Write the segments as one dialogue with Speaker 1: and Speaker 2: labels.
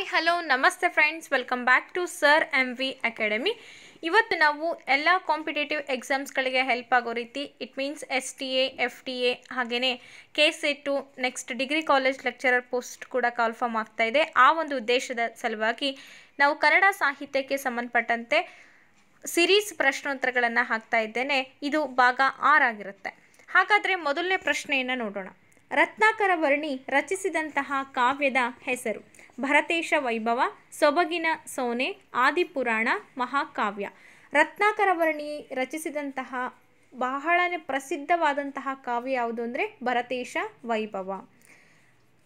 Speaker 1: hi hello ನಮಸ್ತೆ friends welcome back to sir M V academy ಇವತ್ತು ನಾವು ಎಲ್ಲ ಕಾಂಪಿಟೇಟಿವ್ ಎಕ್ಸಾಮ್ಸ್ಗಳಿಗೆ ಹೆಲ್ಪ್ ಆಗೋ ರೀತಿ it means S T A F T A ಹಾಗೆಯೇ K to next degree college lecturer post ಕೂಡ ಕನ್ಫರ್ಮ್ ಆಗ್ತಾ ಇದೆ ಆ ಒಂದು ಉದ್ದೇಶದ ಸಲುವಾಗಿ ನಾವು ಕನ್ನಡ ಸಾಹಿತ್ಯಕ್ಕೆ ಸಂಬಂಧಪಟ್ಟಂತೆ ಸಿರೀಸ್ ಪ್ರಶ್ನೋತ್ತರಗಳನ್ನು ಹಾಕ್ತಾ ಇದ್ದೇನೆ ಇದು ಭಾಗ ಆರ್ ಆಗಿರುತ್ತೆ ಹಾಗಾದರೆ ಮೊದಲನೇ ಪ್ರಶ್ನೆಯನ್ನು ನೋಡೋಣ ರತ್ನಾಕರ ವರ್ಣಿ ರಚಿಸಿದಂತಹ ಕಾವ್ಯದ ಹೆಸರು ಭರತೇಶ ವೈಭವ ಸೊಬಗಿನ ಸೋನೆ ಆದಿಪುರಾಣ ಮಹಾಕಾವ್ಯ ರತ್ನಾಕರವರ್ಣಿ ರಚಿಸಿದಂತಹ ಬಹಳನೇ ಪ್ರಸಿದ್ಧವಾದಂತಹ ಕಾವ್ಯ ಯಾವುದು ಅಂದರೆ ಭರತೇಶ ವೈಭವ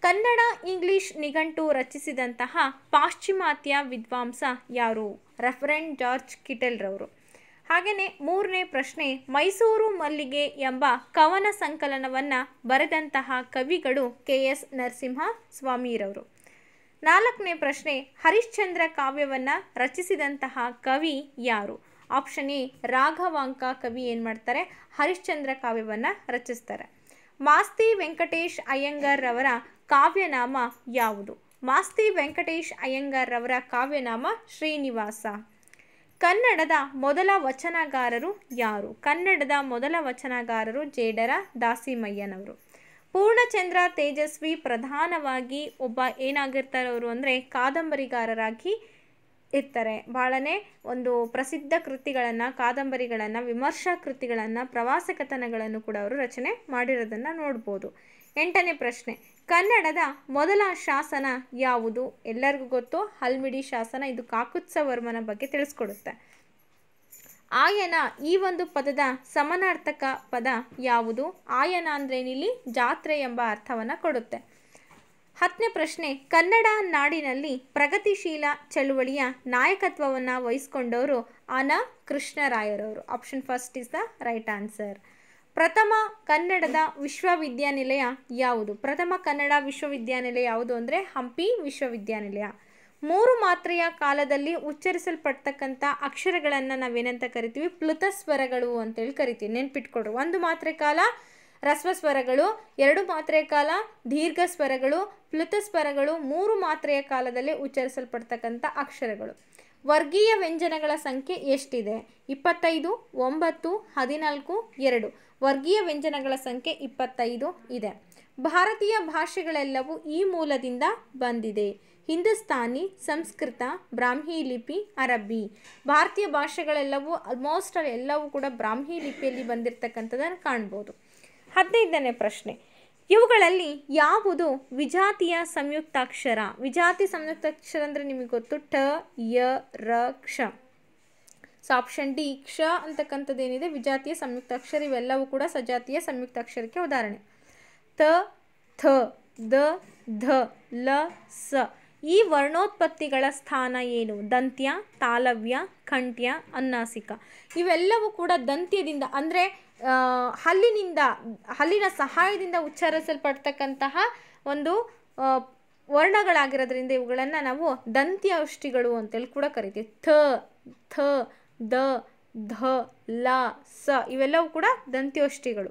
Speaker 1: ಕನ್ನಡ ಇಂಗ್ಲಿಷ್ ನಿಘಂಟು ರಚಿಸಿದಂತಹ ಪಾಶ್ಚಿಮಾತ್ಯ ವಿದ್ವಾಂಸ ಯಾರು ರೆಫರೆಂಟ್ ಜಾರ್ಜ್ ಕಿಟೆಲ್ರವರು ಹಾಗೆಯೇ ಮೂರನೇ ಪ್ರಶ್ನೆ ಮೈಸೂರು ಮಲ್ಲಿಗೆ ಎಂಬ ಕವನ ಸಂಕಲನವನ್ನು ಬರೆದಂತಹ ಕವಿಗಳು ಕೆ ಎಸ್ ನರಸಿಂಹ ಸ್ವಾಮಿರವರು ನಾಲ್ಕನೇ ಪ್ರಶ್ನೆ ಹರಿಶ್ಚಂದ್ರ ಕಾವ್ಯವನ್ನು ರಚಿಸಿದಂತಹ ಕವಿ ಯಾರು ಆಪ್ಷನ್ ಎ ರಾಘವಾಂಕ ಕವಿ ಏನು ಮಾಡ್ತಾರೆ ಹರಿಶ್ಚಂದ್ರ ಕಾವ್ಯವನ್ನು ರಚಿಸ್ತಾರೆ ಮಾಸ್ತಿ ವೆಂಕಟೇಶ್ ಅಯ್ಯಂಗಾರ್ರವರ ಕಾವ್ಯನಾಮ ಯಾವುದು ಮಾಸ್ತಿ ವೆಂಕಟೇಶ್ ಅಯ್ಯಂಗಾರ್ರವರ ಕಾವ್ಯನಾಮ ಶ್ರೀನಿವಾಸ ಕನ್ನಡದ ಮೊದಲ ವಚನಗಾರರು ಯಾರು ಕನ್ನಡದ ಮೊದಲ ವಚನಗಾರರು ಜೇಡರ ದಾಸಿಮಯ್ಯನವರು ಪೂರ್ಣಚಂದ್ರ ತೇಜಸ್ವಿ ಪ್ರಧಾನವಾಗಿ ಒಬ್ಬ ಏನಾಗಿರ್ತಾರವರು ಅವರು ಅಂದರೆ ಕಾದಂಬರಿಗಾರರಾಗಿ ಇರ್ತಾರೆ ಬಹಳನೇ ಒಂದು ಪ್ರಸಿದ್ಧ ಕೃತಿಗಳನ್ನು ಕಾದಂಬರಿಗಳನ್ನು ವಿಮರ್ಶಾ ಕೃತಿಗಳನ್ನು ಪ್ರವಾಸ ಕಥನಗಳನ್ನು ಕೂಡ ಅವರು ರಚನೆ ಮಾಡಿರೋದನ್ನು ನೋಡ್ಬೋದು ಎಂಟನೇ ಪ್ರಶ್ನೆ ಕನ್ನಡದ ಮೊದಲ ಶಾಸನ ಯಾವುದು ಎಲ್ಲರಿಗೂ ಗೊತ್ತು ಹಲ್ಮಿಡಿ ಶಾಸನ ಇದು ಕಾಕುತ್ಸವರ್ಮನ ಬಗ್ಗೆ ತಿಳಿಸ್ಕೊಡುತ್ತೆ ಆಯನ ಈ ಒಂದು ಪದದ ಸಮನಾರ್ಥಕ ಪದ ಯಾವುದು ಆಯನ ಇಲ್ಲಿ ಜಾತ್ರೆ ಎಂಬ ಅರ್ಥವನ್ನು ಕೊಡುತ್ತೆ ಹತ್ತನೇ ಪ್ರಶ್ನೆ ಕನ್ನಡ ನಾಡಿನಲ್ಲಿ ಪ್ರಗತಿಶೀಲ ಚಳುವಳಿಯ ನಾಯಕತ್ವವನ್ನು ವಹಿಸ್ಕೊಂಡವರು ಅನ ಕೃಷ್ಣರಾಯರವರು option first is the right answer ಪ್ರಥಮ ಕನ್ನಡದ ವಿಶ್ವವಿದ್ಯಾನಿಲಯ ಯಾವುದು ಪ್ರಥಮ ಕನ್ನಡ ವಿಶ್ವವಿದ್ಯಾನಿಲಯ ಯಾವುದು ಅಂದರೆ ಹಂಪಿ ವಿಶ್ವವಿದ್ಯಾನಿಲಯ ಮೂರು ಮಾತ್ರೆಯ ಕಾಲದಲ್ಲಿ ಉಚ್ಚರಿಸಲ್ಪಡ್ತಕ್ಕಂಥ ಅಕ್ಷರಗಳನ್ನು ನಾವೇನಂತ ಕರಿತೀವಿ ಪ್ಲುತ ಸ್ವರಗಳು ಅಂತೇಳಿ ಕರಿತೀವಿ ನೆನ್ಪಿಟ್ಕೊಡ್ರಿ ಒಂದು ಮಾತ್ರೆ ಕಾಲ ರಸ್ವ ಸ್ವರಗಳು ಎರಡು ಮಾತ್ರೆಯ ಕಾಲ ದೀರ್ಘ ಸ್ವರಗಳು ಪ್ಲುತ ಸ್ವರಗಳು ಮೂರು ಮಾತ್ರೆಯ ಕಾಲದಲ್ಲಿ ಉಚ್ಚರಿಸಲ್ಪಡ್ತಕ್ಕಂಥ ಅಕ್ಷರಗಳು ವರ್ಗೀಯ ವ್ಯಂಜನಗಳ ಸಂಖ್ಯೆ ಎಷ್ಟಿದೆ ಇಪ್ಪತ್ತೈದು ಒಂಬತ್ತು ಹದಿನಾಲ್ಕು ಎರಡು ವರ್ಗೀಯ ವ್ಯಂಜನಗಳ ಸಂಖ್ಯೆ ಇಪ್ಪತ್ತೈದು ಇದೆ ಭಾರತೀಯ ಭಾಷೆಗಳೆಲ್ಲವೂ ಈ ಮೂಲದಿಂದ ಬಂದಿದೆ ಹಿಂದೂಸ್ತಾನಿ ಸಂಸ್ಕೃತ ಬ್ರಾಹ್ಮಿ ಲಿಪಿ ಅರಬ್ಬಿ ಭಾರತೀಯ ಭಾಷೆಗಳೆಲ್ಲವೂ ಆಲ್ಮೋಸ್ಟ್ ಎಲ್ಲವೂ ಕೂಡ ಬ್ರಾಹ್ಮಿ ಲಿಪಿಯಲ್ಲಿ ಬಂದಿರತಕ್ಕಂಥದ್ದನ್ನು ಕಾಣ್ಬೋದು ಹದಿನೈದನೇ ಪ್ರಶ್ನೆ ಇವುಗಳಲ್ಲಿ ಯಾವುದು ವಿಜಾತಿಯ ಸಂಯುಕ್ತಾಕ್ಷರ ವಿಜಾತಿ ಸಂಯುಕ್ತಾಕ್ಷರ ಅಂದರೆ ನಿಮಗೆ ಗೊತ್ತು ಟ ಯ ರ ಕ್ಷ ಸೊ ಆಪ್ಷನ್ ಡಿ ಕ್ಷ ಅಂತಕ್ಕಂಥದ್ದೇನಿದೆ ವಿಜಾತಿಯ ಸಂಯುಕ್ತಾಕ್ಷರ ಇವೆಲ್ಲವೂ ಕೂಡ ಸಜಾತಿಯ ಸಂಯುಕ್ತಾಕ್ಷರಕ್ಕೆ ಉದಾಹರಣೆ ತ ಥ ದ ಧ ಲ ಸ ಈ ವರ್ಣೋತ್ಪತ್ತಿಗಳ ಸ್ಥಾನ ಏನು ದಂತ್ಯ ತಾಲವ್ಯ ಕಂಠ್ಯ ಅನ್ನಾಸಿಕ ಇವೆಲ್ಲವೂ ಕೂಡ ದಂತ್ಯದಿಂದ ಅಂದರೆ ಹಲ್ಲಿನಿಂದ ಹಲ್ಲಿನ ಸಹಾಯದಿಂದ ಉಚ್ಚಾರಿಸಲ್ಪಡ್ತಕ್ಕಂತಹ ಒಂದು ವರ್ಣಗಳಾಗಿರೋದ್ರಿಂದ ಇವುಗಳನ್ನು ನಾವು ದಂತ್ಯ ಔಷಧಿಗಳು ಅಂತೇಳಿ ಕೂಡ ಕರಿತೀವಿ ಥ ಥ ದ ಧ ಲ ಸ ಇವೆಲ್ಲವೂ ಕೂಡ ದಂತ್ಯೋಷ್ಠಿಗಳು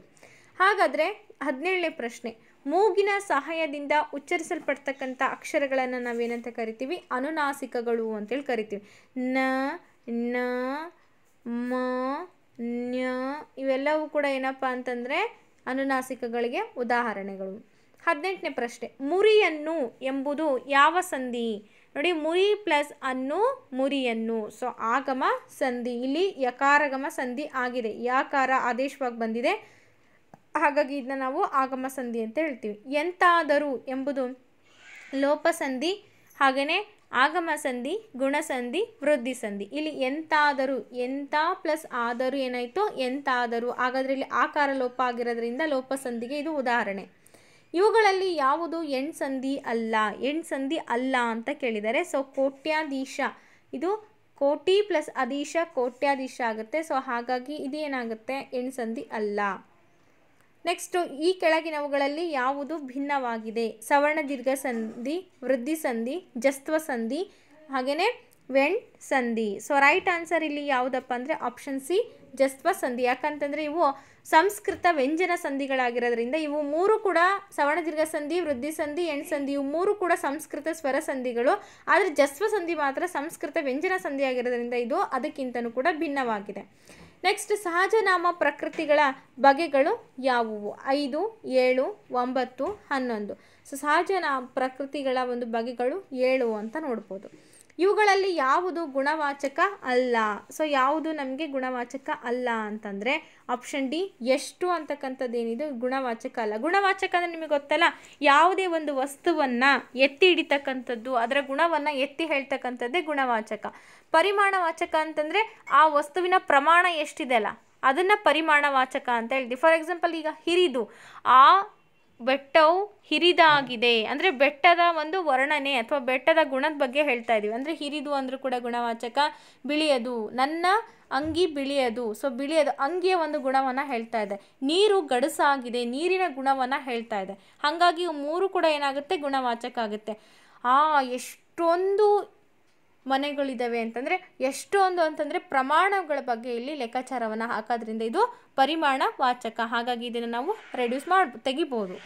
Speaker 1: ಹಾಗಾದರೆ ಹದಿನೇಳನೇ ಪ್ರಶ್ನೆ ಮೂಗಿನ ಸಹಾಯದಿಂದ ಉಚ್ಚರಿಸಲ್ಪಡ್ತಕ್ಕಂಥ ಅಕ್ಷರಗಳನ್ನು ನಾವೇನಂತ ಕರಿತೀವಿ ಅನುನಾಸಿಕಗಳು ಅಂತೇಳಿ ಕರಿತೀವಿ ನ ನ ಮ ನ್ಯ ಇವೆಲ್ಲವೂ ಕೂಡ ಏನಪ್ಪ ಅಂತಂದರೆ ಅನುನಾಸಿಕಗಳಿಗೆ ಉದಾಹರಣೆಗಳು ಹದಿನೆಂಟನೇ ಪ್ರಶ್ನೆ ಮುರಿಯನ್ನು ಎಂಬುದು ಯಾವ ಸಂಧಿ ನೋಡಿ ಮುರಿ ಪ್ಲಸ್ ಅನ್ನು ಮುರಿಯನ್ನು ಸೊ ಆಗಮ ಸಂಧಿ ಇಲ್ಲಿ ಯಕಾರಗಮ ಸಂಧಿ ಆಗಿದೆ ಯಾಕಾರ ಆದೇಶವಾಗಿ ಬಂದಿದೆ ಹಾಗಾಗಿ ಇದನ್ನ ನಾವು ಆಗಮ ಸಂಧಿ ಅಂತ ಹೇಳ್ತೀವಿ ಎಂತಾದರೂ ಎಂಬುದು ಸಂಧಿ ಹಾಗೆಯೇ ಆಗಮ ಸಂಧಿ ಗುಣಸಂಧಿ ವೃದ್ಧಿ ಸಂಧಿ ಇಲ್ಲಿ ಎಂತಾದರೂ ಎಂತ ಪ್ಲಸ್ ಆದರೂ ಏನಾಯಿತು ಎಂತಾದರೂ ಹಾಗಾದ್ರೆ ಇಲ್ಲಿ ಆಕಾರ ಲೋಪ ಆಗಿರೋದ್ರಿಂದ ಸಂಧಿಗೆ ಇದು ಉದಾಹರಣೆ ಇವುಗಳಲ್ಲಿ ಯಾವುದು ಸಂಧಿ ಅಲ್ಲ ಎಣ್ಸಂಧಿ ಅಲ್ಲ ಅಂತ ಕೇಳಿದ್ದಾರೆ ಸೊ ಕೋಟ್ಯಾಧೀಶ ಇದು ಕೋಟಿ ಪ್ಲಸ್ ಅಧೀಶ ಕೋಟ್ಯಾಧೀಶ ಆಗುತ್ತೆ ಸೊ ಹಾಗಾಗಿ ಇದು ಇದೇನಾಗುತ್ತೆ ಎಣ್ಸಂಧಿ ಅಲ್ಲ ನೆಕ್ಸ್ಟು ಈ ಕೆಳಗಿನವುಗಳಲ್ಲಿ ಯಾವುದು ಭಿನ್ನವಾಗಿದೆ ಸವರ್ಣ ದೀರ್ಘ ಸಂಧಿ ವೃದ್ಧಿ ಸಂಧಿ ಜಸ್ತ್ವ ಸಂಧಿ ಹಾಗೆಯೇ ವೆಣ್ ಸಂಧಿ ಸೊ ರೈಟ್ ಆನ್ಸರ್ ಇಲ್ಲಿ ಯಾವುದಪ್ಪ ಅಂದರೆ ಆಪ್ಷನ್ ಸಿ ಜಸ್ವ ಸಂಧಿ ಯಾಕಂತಂದರೆ ಇವು ಸಂಸ್ಕೃತ ವ್ಯಂಜನ ಸಂಧಿಗಳಾಗಿರೋದ್ರಿಂದ ಇವು ಮೂರು ಕೂಡ ದೀರ್ಘ ಸಂಧಿ ವೃದ್ಧಿ ಸಂಧಿ ಸಂಧಿ ಇವು ಮೂರು ಕೂಡ ಸಂಸ್ಕೃತ ಸ್ವರ ಸಂಧಿಗಳು ಆದರೆ ಜಸ್ವ ಸಂಧಿ ಮಾತ್ರ ಸಂಸ್ಕೃತ ವ್ಯಂಜನ ಸಂಧಿ ಆಗಿರೋದ್ರಿಂದ ಇದು ಅದಕ್ಕಿಂತನೂ ಕೂಡ ಭಿನ್ನವಾಗಿದೆ ನೆಕ್ಸ್ಟ್ ಸಹಜನಾಮ ಪ್ರಕೃತಿಗಳ ಬಗೆಗಳು ಯಾವುವು ಐದು ಏಳು ಒಂಬತ್ತು ಹನ್ನೊಂದು ಸೊ ಸಹಜನಾಮ ಪ್ರಕೃತಿಗಳ ಒಂದು ಬಗೆಗಳು ಏಳು ಅಂತ ನೋಡ್ಬೋದು ಇವುಗಳಲ್ಲಿ ಯಾವುದು ಗುಣವಾಚಕ ಅಲ್ಲ ಸೊ ಯಾವುದು ನಮಗೆ ಗುಣವಾಚಕ ಅಲ್ಲ ಅಂತಂದರೆ ಆಪ್ಷನ್ ಡಿ ಎಷ್ಟು ಅಂತಕ್ಕಂಥದ್ದು ಏನಿದು ಗುಣವಾಚಕ ಅಲ್ಲ ಗುಣವಾಚಕ ಅಂದರೆ ನಿಮಗೆ ಗೊತ್ತಲ್ಲ ಯಾವುದೇ ಒಂದು ವಸ್ತುವನ್ನು ಎತ್ತಿ ಹಿಡಿತಕ್ಕಂಥದ್ದು ಅದರ ಗುಣವನ್ನು ಎತ್ತಿ ಹೇಳ್ತಕ್ಕಂಥದ್ದೇ ಗುಣವಾಚಕ ಪರಿಮಾಣವಾಚಕ ಅಂತಂದರೆ ಆ ವಸ್ತುವಿನ ಪ್ರಮಾಣ ಎಷ್ಟಿದೆ ಅಲ್ಲ ಅದನ್ನು ಪರಿಮಾಣವಾಚಕ ಅಂತ ಹೇಳ್ತೀವಿ ಫಾರ್ ಎಕ್ಸಾಂಪಲ್ ಈಗ ಹಿರಿದು ಆ ಬೆಟ್ಟವು ಹಿರಿದಾಗಿದೆ ಅಂದರೆ ಬೆಟ್ಟದ ಒಂದು ವರ್ಣನೆ ಅಥವಾ ಬೆಟ್ಟದ ಗುಣದ ಬಗ್ಗೆ ಹೇಳ್ತಾ ಇದ್ದೀವಿ ಅಂದರೆ ಹಿರಿದು ಅಂದರೂ ಕೂಡ ಗುಣವಾಚಕ ಬಿಳಿಯದು ನನ್ನ ಅಂಗಿ ಬಿಳಿಯದು ಸೊ ಬಿಳಿಯದು ಅಂಗಿಯ ಒಂದು ಗುಣವನ್ನು ಹೇಳ್ತಾ ಇದೆ ನೀರು ಗಡಸಾಗಿದೆ ನೀರಿನ ಗುಣವನ್ನು ಹೇಳ್ತಾ ಇದೆ ಹಾಗಾಗಿ ಮೂರು ಕೂಡ ಏನಾಗುತ್ತೆ ಗುಣವಾಚಕ ಆಗುತ್ತೆ ಆ ಎಷ್ಟೊಂದು ಮನೆಗಳಿದ್ದಾವೆ ಅಂತಂದರೆ ಎಷ್ಟೊಂದು ಅಂತಂದರೆ ಪ್ರಮಾಣಗಳ ಬಗ್ಗೆ ಇಲ್ಲಿ ಲೆಕ್ಕಾಚಾರವನ್ನು ಹಾಕೋದ್ರಿಂದ ಇದು ಪರಿಮಾಣ ವಾಚಕ ಹಾಗಾಗಿ ಇದನ್ನು ನಾವು ರೆಡ್ಯೂಸ್ ಮಾಡಿ ತೆಗಿಬೋದು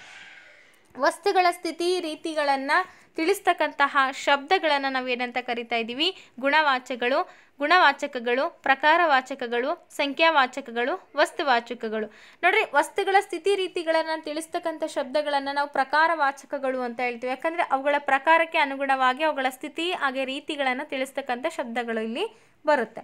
Speaker 1: ವಸ್ತುಗಳ ಸ್ಥಿತಿ ರೀತಿಗಳನ್ನು ತಿಳಿಸ್ತಕ್ಕಂತಹ ಶಬ್ದಗಳನ್ನು ನಾವು ಏನಂತ ಕರಿತಾ ಇದ್ದೀವಿ ಗುಣವಾಚಕಗಳು ಗುಣವಾಚಕಗಳು ಪ್ರಕಾರವಾಚಕಗಳು ಸಂಖ್ಯಾವಾಚಕಗಳು ವಸ್ತುವಾಚಕಗಳು ನೋಡ್ರಿ ವಸ್ತುಗಳ ಸ್ಥಿತಿ ರೀತಿಗಳನ್ನು ತಿಳಿಸ್ತಕ್ಕಂಥ ಶಬ್ದಗಳನ್ನು ನಾವು ಪ್ರಕಾರವಾಚಕಗಳು ಅಂತ ಹೇಳ್ತೀವಿ ಯಾಕಂದರೆ ಅವುಗಳ ಪ್ರಕಾರಕ್ಕೆ ಅನುಗುಣವಾಗಿ ಅವುಗಳ ಸ್ಥಿತಿ ಹಾಗೆ ರೀತಿಗಳನ್ನು ತಿಳಿಸ್ತಕ್ಕಂಥ ಶಬ್ದಗಳು ಇಲ್ಲಿ ಬರುತ್ತೆ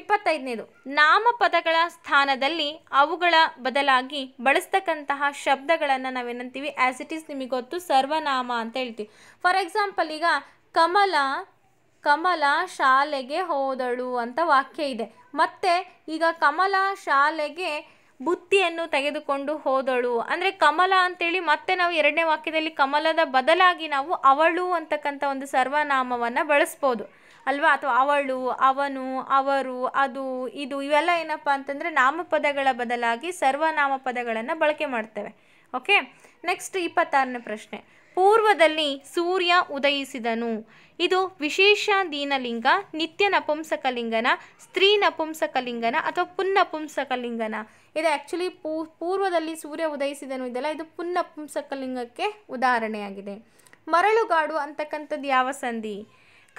Speaker 1: ಇಪ್ಪತ್ತೈದನೇದು ನಾಮಪದಗಳ ಸ್ಥಾನದಲ್ಲಿ ಅವುಗಳ ಬದಲಾಗಿ ಬಳಸ್ತಕ್ಕಂತಹ ಶಬ್ದಗಳನ್ನು ನಾವೇನಂತೀವಿ ಆ್ಯಸ್ ಇಟ್ ಈಸ್ ನಿಮಗೆ ಗೊತ್ತು ಸರ್ವನಾಮ ಅಂತ ಹೇಳ್ತೀವಿ ಫಾರ್ ಎಕ್ಸಾಂಪಲ್ ಈಗ ಕಮಲ ಕಮಲ ಶಾಲೆಗೆ ಹೋದಳು ಅಂತ ವಾಕ್ಯ ಇದೆ ಮತ್ತೆ ಈಗ ಕಮಲ ಶಾಲೆಗೆ ಬುತ್ತಿಯನ್ನು ತೆಗೆದುಕೊಂಡು ಹೋದಳು ಅಂದರೆ ಕಮಲ ಅಂತೇಳಿ ಮತ್ತೆ ನಾವು ಎರಡನೇ ವಾಕ್ಯದಲ್ಲಿ ಕಮಲದ ಬದಲಾಗಿ ನಾವು ಅವಳು ಅಂತಕ್ಕಂಥ ಒಂದು ಸರ್ವನಾಮವನ್ನು ಬಳಸ್ಬೋದು ಅಲ್ವಾ ಅಥವಾ ಅವಳು ಅವನು ಅವರು ಅದು ಇದು ಇವೆಲ್ಲ ಏನಪ್ಪ ಅಂತಂದರೆ ನಾಮಪದಗಳ ಬದಲಾಗಿ ಸರ್ವನಾಮ ಪದಗಳನ್ನು ಬಳಕೆ ಮಾಡ್ತೇವೆ ಓಕೆ ನೆಕ್ಸ್ಟ್ ಇಪ್ಪತ್ತಾರನೇ ಪ್ರಶ್ನೆ ಪೂರ್ವದಲ್ಲಿ ಸೂರ್ಯ ಉದಯಿಸಿದನು ಇದು ವಿಶೇಷ ದೀನಲಿಂಗ ನಿತ್ಯ ನಪುಂಸಕಲಿಂಗನ ಸ್ತ್ರೀ ನಪುಂಸಕಲಿಂಗನ ಅಥವಾ ಪುನ್ನಪುಂಸಕಲಿಂಗನ ಇದು ಆ್ಯಕ್ಚುಲಿ ಪೂರ್ವದಲ್ಲಿ ಸೂರ್ಯ ಉದಯಿಸಿದನು ಇದೆಲ್ಲ ಇದು ಪುನ್ನಪುಂಸಕಲಿಂಗಕ್ಕೆ ಉದಾಹರಣೆಯಾಗಿದೆ ಮರಳುಗಾಡು ಅಂತಕ್ಕಂಥದ್ದು ಯಾವ ಸಂಧಿ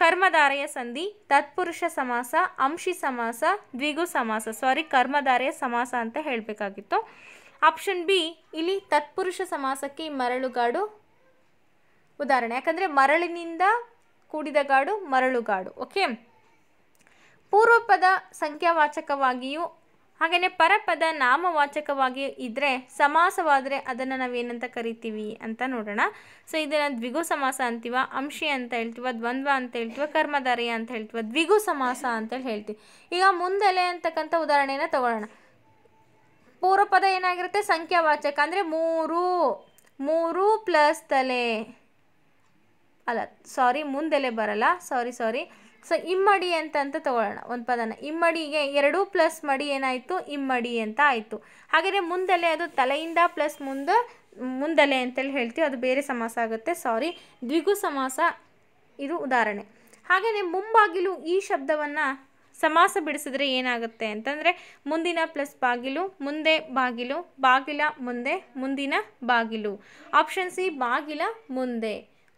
Speaker 1: ಕರ್ಮಧಾರಯ ಸಂಧಿ ತತ್ಪುರುಷ ಸಮಾಸ ಅಂಶಿ ಸಮಾಸ ದ್ವಿಗು ಸಮಾಸ ಸಾರಿ ಕರ್ಮಧಾರಯ ಸಮಾಸ ಅಂತ ಹೇಳಬೇಕಾಗಿತ್ತು ಆಪ್ಷನ್ ಬಿ ಇಲ್ಲಿ ತತ್ಪುರುಷ ಸಮಾಸಕ್ಕೆ ಮರಳುಗಾಡು ಉದಾಹರಣೆ ಯಾಕಂದರೆ ಮರಳಿನಿಂದ ಕೂಡಿದ ಗಾಡು ಮರಳುಗಾಡು ಓಕೆ ಪೂರ್ವಪದ ಸಂಖ್ಯಾವಾಚಕವಾಗಿಯೂ ಹಾಗೆಯೇ ಪರಪದ ನಾಮವಾಚಕವಾಗಿ ಇದ್ದರೆ ಸಮಾಸವಾದರೆ ಅದನ್ನು ನಾವೇನಂತ ಕರಿತೀವಿ ಅಂತ ನೋಡೋಣ ಸೊ ಇದನ್ನು ದ್ವಿಗು ಸಮಾಸ ಅಂತೀವ ಅಂಶಿ ಅಂತ ಹೇಳ್ತೀವ ದ್ವಂದ್ವ ಅಂತ ಹೇಳ್ತೀವ ಕರ್ಮಧಾರಯ ಅಂತ ಹೇಳ್ತೀವ ದ್ವಿಗು ಸಮಾಸ ಅಂತೇಳಿ ಹೇಳ್ತೀವಿ ಈಗ ಮುಂದೆಲೆ ಅಂತಕ್ಕಂಥ ಉದಾಹರಣೆಯನ್ನು ತಗೊಳ್ಳೋಣ ಪದ ಏನಾಗಿರುತ್ತೆ ಸಂಖ್ಯಾವಾಚಕ ಅಂದರೆ ಮೂರು ಮೂರು ಪ್ಲಸ್ ತಲೆ ಅಲ್ಲ ಸಾರಿ ಮುಂದೆಲೆ ಬರಲ್ಲ ಸಾರಿ ಸಾರಿ ಸೊ ಇಮ್ಮಡಿ ಅಂತ ಅಂತ ತಗೊಳ್ಳೋಣ ಒಂದು ಪದನ ಇಮ್ಮಡಿಗೆ ಎರಡು ಪ್ಲಸ್ ಮಡಿ ಏನಾಯಿತು ಇಮ್ಮಡಿ ಅಂತ ಆಯಿತು ಹಾಗೆಯೇ ಮುಂದಲೆ ಅದು ತಲೆಯಿಂದ ಪ್ಲಸ್ ಮುಂದೆ ಮುಂದಲೆ ಅಂತೇಳಿ ಹೇಳ್ತೀವಿ ಅದು ಬೇರೆ ಸಮಾಸ ಆಗುತ್ತೆ ಸಾರಿ ದ್ವಿಗು ಸಮಾಸ ಇದು ಉದಾಹರಣೆ ಹಾಗೆಯೇ ಮುಂಬಾಗಿಲು ಈ ಶಬ್ದವನ್ನು ಸಮಾಸ ಬಿಡಿಸಿದ್ರೆ ಏನಾಗುತ್ತೆ ಅಂತಂದರೆ ಮುಂದಿನ ಪ್ಲಸ್ ಬಾಗಿಲು ಮುಂದೆ ಬಾಗಿಲು ಬಾಗಿಲ ಮುಂದೆ ಮುಂದಿನ ಬಾಗಿಲು ಆಪ್ಷನ್ ಸಿ ಬಾಗಿಲ ಮುಂದೆ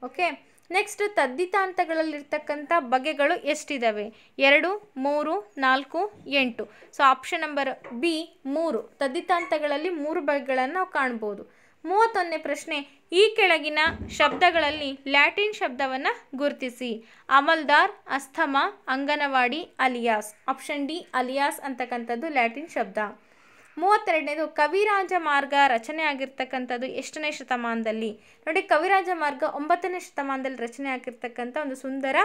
Speaker 1: ಓಕೆ ನೆಕ್ಸ್ಟ್ ತದ್ದಿತಾಂತಗಳಲ್ಲಿರ್ತಕ್ಕಂಥ ಬಗೆಗಳು ಎಷ್ಟಿದಾವೆ ಎರಡು ಮೂರು ನಾಲ್ಕು ಎಂಟು ಸೊ ಆಪ್ಷನ್ ನಂಬರ್ ಬಿ ಮೂರು ತದ್ದಿತಾಂತಗಳಲ್ಲಿ ಮೂರು ಬಗೆಗಳನ್ನು ನಾವು ಕಾಣ್ಬೋದು ಮೂವತ್ತೊಂದನೇ ಪ್ರಶ್ನೆ ಈ ಕೆಳಗಿನ ಶಬ್ದಗಳಲ್ಲಿ ಲ್ಯಾಟಿನ್ ಶಬ್ದವನ್ನು ಗುರುತಿಸಿ ಅಮಲ್ದಾರ್ asthma anganwadi alias option D alias ಅಂತಕ್ಕಂಥದ್ದು ಲ್ಯಾಟಿನ್ ಶಬ್ದ ಮೂವತ್ತೆರಡನೇದು ಕವಿರಾಜ ಮಾರ್ಗ ರಚನೆ ಆಗಿರ್ತಕ್ಕಂಥದ್ದು ಎಷ್ಟನೇ ಶತಮಾನದಲ್ಲಿ ನೋಡಿ ಕವಿರಾಜ ಮಾರ್ಗ ಒಂಬತ್ತನೇ ಶತಮಾನದಲ್ಲಿ ರಚನೆ ಆಗಿರ್ತಕ್ಕಂಥ ಒಂದು ಸುಂದರ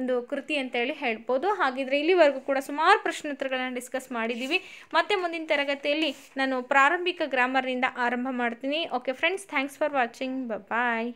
Speaker 1: ಒಂದು ಕೃತಿ ಅಂತೇಳಿ ಹೇಳ್ಬೋದು ಹಾಗಿದ್ರೆ ಇಲ್ಲಿವರೆಗೂ ಕೂಡ ಸುಮಾರು ಪ್ರಶ್ನೋತ್ತರಗಳನ್ನು ಡಿಸ್ಕಸ್ ಮಾಡಿದ್ದೀವಿ ಮತ್ತೆ ಮುಂದಿನ ತರಗತಿಯಲ್ಲಿ ನಾನು ಪ್ರಾರಂಭಿಕ ಗ್ರಾಮರ್ನಿಂದ ಆರಂಭ ಮಾಡ್ತೀನಿ okay friends thanks for watching bye